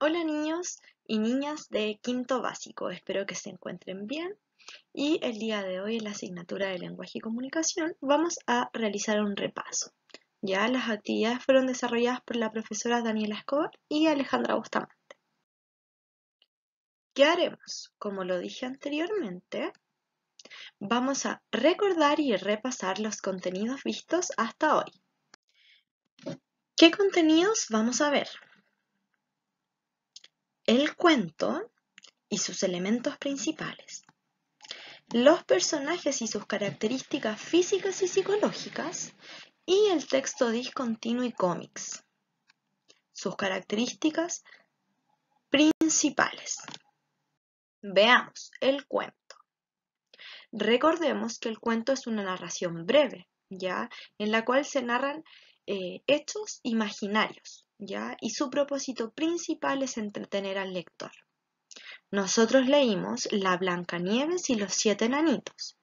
Hola niños y niñas de quinto básico, espero que se encuentren bien y el día de hoy en la asignatura de lenguaje y comunicación vamos a realizar un repaso. Ya las actividades fueron desarrolladas por la profesora Daniela Escobar y Alejandra Bustamante. ¿Qué haremos? Como lo dije anteriormente, vamos a recordar y repasar los contenidos vistos hasta hoy. ¿Qué contenidos vamos a ver? el cuento y sus elementos principales, los personajes y sus características físicas y psicológicas, y el texto discontinuo y cómics, sus características principales. Veamos el cuento. Recordemos que el cuento es una narración breve, ¿ya? En la cual se narran eh, hechos imaginarios, y su propósito principal es entretener al lector. Nosotros leímos La Blanca Nieves y los Siete Enanitos.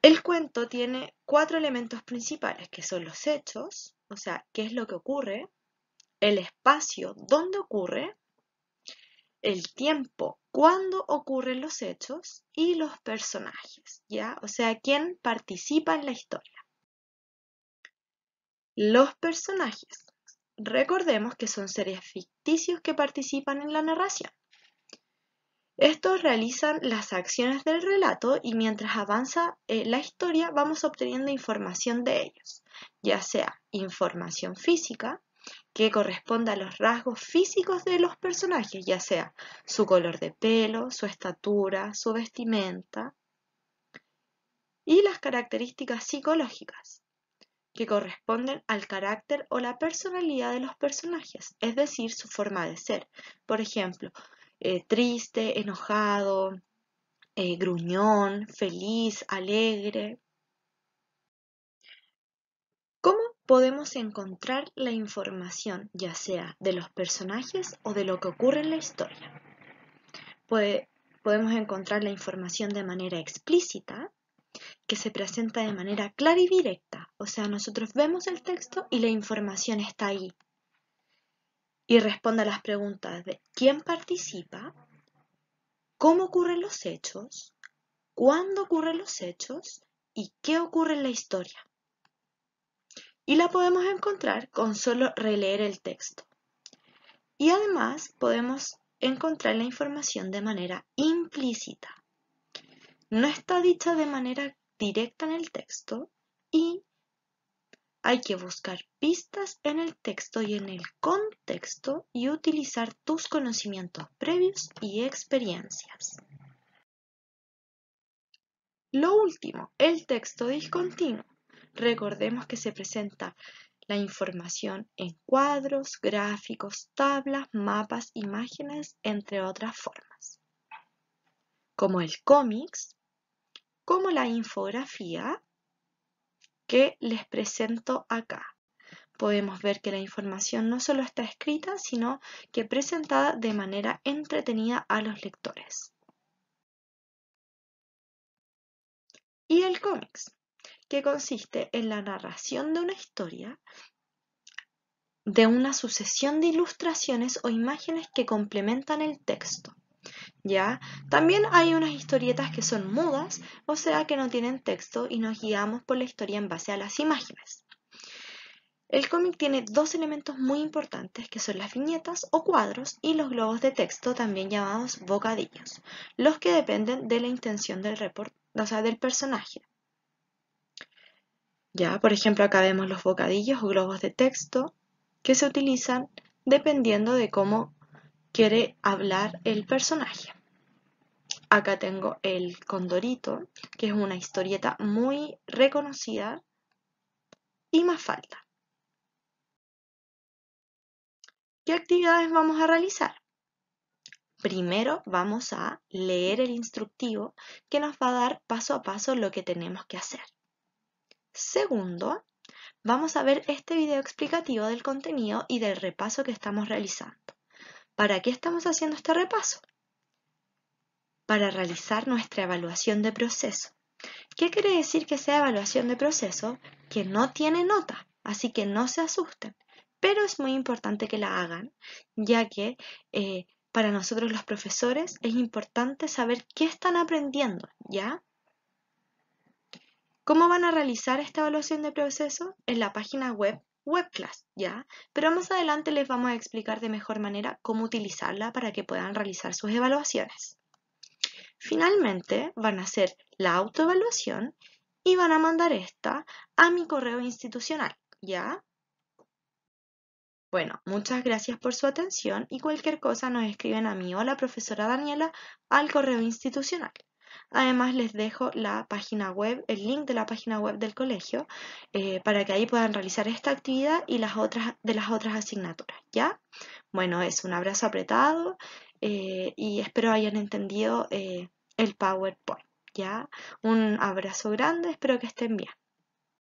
El cuento tiene cuatro elementos principales, que son los hechos, o sea, qué es lo que ocurre, el espacio, dónde ocurre, el tiempo, cuándo ocurren los hechos y los personajes, ¿ya? O sea, quién participa en la historia. Los personajes. Recordemos que son seres ficticios que participan en la narración. Estos realizan las acciones del relato y mientras avanza eh, la historia vamos obteniendo información de ellos, ya sea información física, que corresponda a los rasgos físicos de los personajes, ya sea su color de pelo, su estatura, su vestimenta, y las características psicológicas, que corresponden al carácter o la personalidad de los personajes, es decir, su forma de ser. Por ejemplo, eh, triste, enojado, eh, gruñón, feliz, alegre. ¿Cómo podemos encontrar la información, ya sea de los personajes o de lo que ocurre en la historia? podemos encontrar la información de manera explícita, que se presenta de manera clara y directa o sea, nosotros vemos el texto y la información está ahí. Y responde a las preguntas de quién participa, cómo ocurren los hechos, cuándo ocurren los hechos y qué ocurre en la historia. Y la podemos encontrar con solo releer el texto. Y además podemos encontrar la información de manera implícita. No está dicha de manera directa en el texto y hay que buscar pistas en el texto y en el contexto y utilizar tus conocimientos previos y experiencias. Lo último, el texto discontinuo. Recordemos que se presenta la información en cuadros, gráficos, tablas, mapas, imágenes, entre otras formas. Como el cómics, como la infografía que les presento acá. Podemos ver que la información no solo está escrita, sino que presentada de manera entretenida a los lectores. Y el cómics, que consiste en la narración de una historia de una sucesión de ilustraciones o imágenes que complementan el texto. ¿ya? También hay unas historietas que son mudas, o sea que no tienen texto y nos guiamos por la historia en base a las imágenes. El cómic tiene dos elementos muy importantes que son las viñetas o cuadros y los globos de texto también llamados bocadillos, los que dependen de la intención del, o del personaje. Ya, por ejemplo, acá vemos los bocadillos o globos de texto que se utilizan dependiendo de cómo quiere hablar el personaje. Acá tengo El Condorito, que es una historieta muy reconocida, y más falta. ¿Qué actividades vamos a realizar? Primero vamos a leer el instructivo que nos va a dar paso a paso lo que tenemos que hacer. Segundo, vamos a ver este video explicativo del contenido y del repaso que estamos realizando. ¿Para qué estamos haciendo este repaso? Para realizar nuestra evaluación de proceso. ¿Qué quiere decir que sea evaluación de proceso? Que no tiene nota, así que no se asusten. Pero es muy importante que la hagan, ya que eh, para nosotros los profesores es importante saber qué están aprendiendo, ¿ya? ¿Cómo van a realizar esta evaluación de proceso? En la página web WebClass, ¿ya? Pero más adelante les vamos a explicar de mejor manera cómo utilizarla para que puedan realizar sus evaluaciones. Finalmente, van a hacer la autoevaluación y van a mandar esta a mi correo institucional, ¿ya? Bueno, muchas gracias por su atención y cualquier cosa nos escriben a mí o a la profesora Daniela al correo institucional. Además les dejo la página web, el link de la página web del colegio eh, para que ahí puedan realizar esta actividad y las otras de las otras asignaturas, ¿ya? Bueno, es un abrazo apretado eh, y espero hayan entendido eh, el PowerPoint, ¿ya? Un abrazo grande, espero que estén bien.